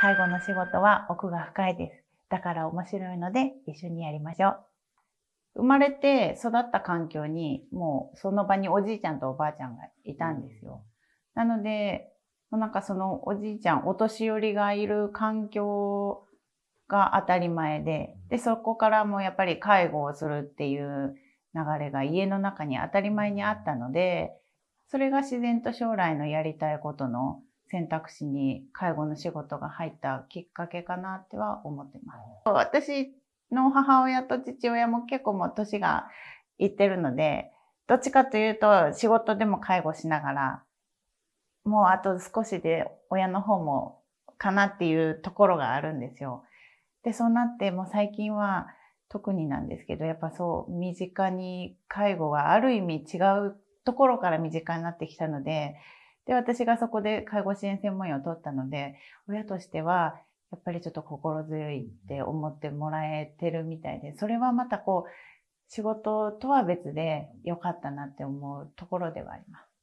介護の仕事は奥が深いです。だから面白いので一緒にやりましょう。生まれて育った環境にもうその場におじいちゃんとおばあちゃんがいたんですよ。なので、なんかそのおじいちゃん、お年寄りがいる環境が当たり前で、で、そこからもやっぱり介護をするっていう流れが家の中に当たり前にあったので、それが自然と将来のやりたいことの選択肢に介護の仕事が入ったきっかけかなっては思ってます。私の母親と父親も結構もう年がいってるので、どっちかというと仕事でも介護しながら、もうあと少しで親の方もかなっていうところがあるんですよ。で、そうなってもう最近は特になんですけど、やっぱそう身近に介護がある意味違うところから身近になってきたので、で、私がそこで介護支援専門医を取ったので、親としては、やっぱりちょっと心強いって思ってもらえてるみたいで、それはまたこう、仕事とは別で良かったなって思うところではあります。